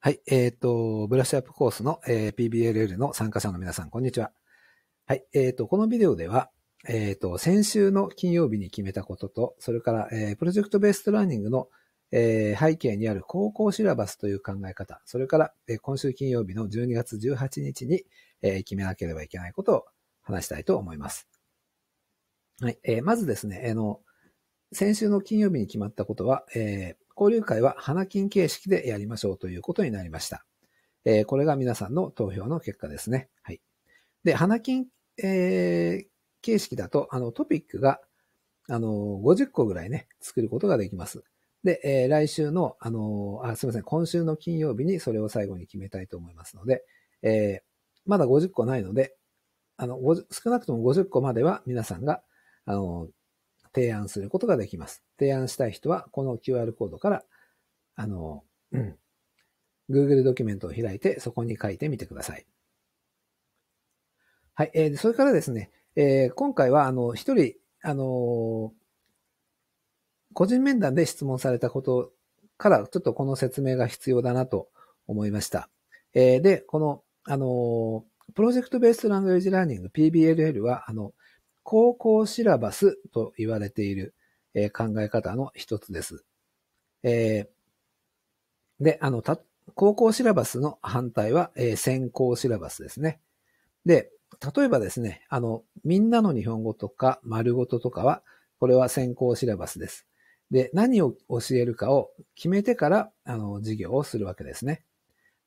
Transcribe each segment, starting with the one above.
はい。えっ、ー、と、ブラッシュアップコースの、えー、PBLL の参加者の皆さん、こんにちは。はい。えっ、ー、と、このビデオでは、えっ、ー、と、先週の金曜日に決めたことと、それから、えー、プロジェクトベーストラーニングの、えー、背景にある高校シラバスという考え方、それから、えー、今週金曜日の12月18日に、えー、決めなければいけないことを話したいと思います。はい。えー、まずですね、あの、先週の金曜日に決まったことは、えー、交流会は花金形式でやりましょうということになりました。えー、これが皆さんの投票の結果ですね。はい。で、花金、えー、形式だと、あの、トピックが、あの、50個ぐらいね、作ることができます。で、えー、来週の、あのあ、すみません、今週の金曜日にそれを最後に決めたいと思いますので、えー、まだ50個ないので、あの、少なくとも50個までは皆さんが、あの、提案することができます。提案したい人は、この QR コードから、あの、うん、Google ドキュメントを開いて、そこに書いてみてください。はい。えー、それからですね、えー、今回は、あの、一人、あの個人面談で質問されたことから、ちょっとこの説明が必要だなと思いました。えー、で、この、あのプロジェクトベースラングエージラーニング PBLL は、あの、高校シラバスと言われている、えー、考え方の一つです。えー、で、あの、た、高校シラバスの反対は、えー、先行シラバスですね。で、例えばですね、あの、みんなの日本語とか、丸ごととかは、これは先行シラバスです。で、何を教えるかを決めてから、あの、授業をするわけですね。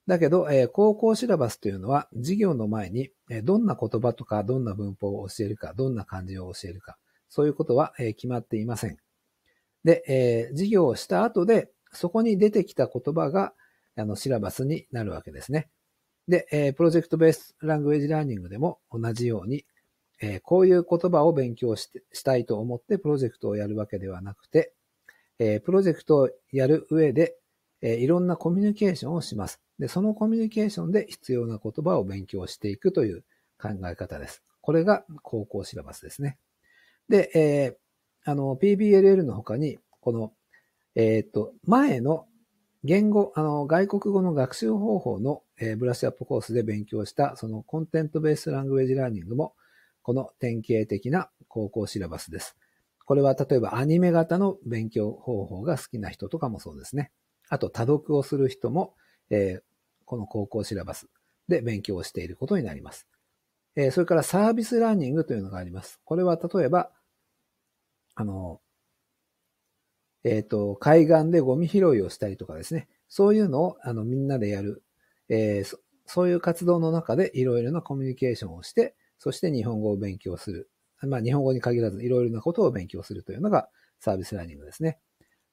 だけど、えー、高校シラバスというのは、授業の前に、えー、どんな言葉とか、どんな文法を教えるか、どんな漢字を教えるか、そういうことは、えー、決まっていません。で、えー、授業をした後で、そこに出てきた言葉が、あの、シラバスになるわけですね。で、えー、プロジェクトベースラングエージラーニングでも同じように、えー、こういう言葉を勉強してしたいと思ってプロジェクトをやるわけではなくて、えー、プロジェクトをやる上で、えー、いろんなコミュニケーションをします。で、そのコミュニケーションで必要な言葉を勉強していくという考え方です。これが高校シラバスですね。で、えー、あの、PBLL の他に、この、えー、っと、前の言語、あの、外国語の学習方法の、えー、ブラッシュアップコースで勉強した、そのコンテントベースラングウェージラーニングも、この典型的な高校シラバスです。これは例えばアニメ型の勉強方法が好きな人とかもそうですね。あと、多読をする人も、えー、この高校シラバスで勉強をしていることになります。えそれからサービスラーニングというのがあります。これは例えば、あの、えっ、ー、と、海岸でゴミ拾いをしたりとかですね、そういうのをあのみんなでやる、えー、そういう活動の中でいろいろなコミュニケーションをして、そして日本語を勉強する。まあ、日本語に限らずいろいろなことを勉強するというのがサービスラーニングですね。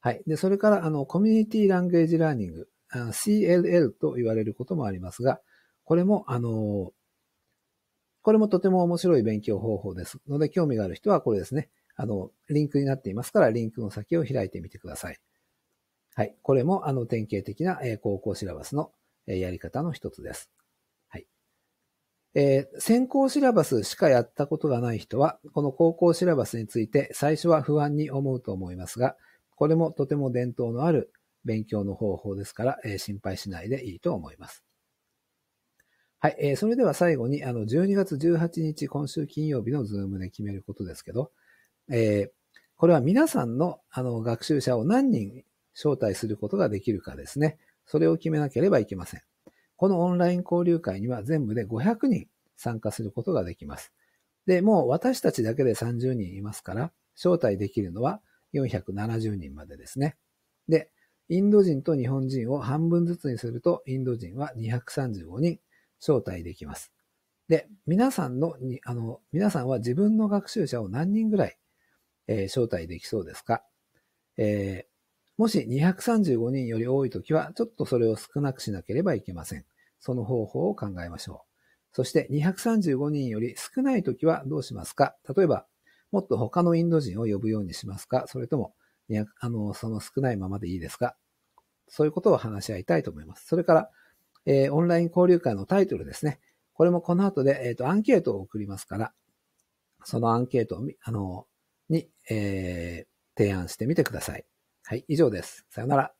はい。で、それから、あの、コミュニティランゲージラーニング。CLL と言われることもありますが、これも、あの、これもとても面白い勉強方法ですので、興味がある人はこれですね。あの、リンクになっていますから、リンクの先を開いてみてください。はい。これも、あの、典型的な、え高校シラバスの、えやり方の一つです。はい。えー、先行シラバスしかやったことがない人は、この高校シラバスについて最初は不安に思うと思いますが、これもとても伝統のある勉強の方法ですから、えー、心配しないでいいと思います。はい、えー、それでは最後に、あの、12月18日、今週金曜日のズームで決めることですけど、えー、これは皆さんの、あの、学習者を何人招待することができるかですね。それを決めなければいけません。このオンライン交流会には全部で500人参加することができます。で、もう私たちだけで30人いますから、招待できるのは470人までですね。で、インド人と日本人を半分ずつにすると、インド人は235人招待できます。で、皆さんの、あの、皆さんは自分の学習者を何人ぐらい、えー、招待できそうですか、えー、もし235人より多いときは、ちょっとそれを少なくしなければいけません。その方法を考えましょう。そして235人より少ないときはどうしますか例えば、もっと他のインド人を呼ぶようにしますかそれとも、あの、その少ないままでいいですかそういうことを話し合いたいと思います。それから、えー、オンライン交流会のタイトルですね。これもこの後で、えっ、ー、と、アンケートを送りますから、そのアンケートを、あの、に、えー、提案してみてください。はい、以上です。さよなら。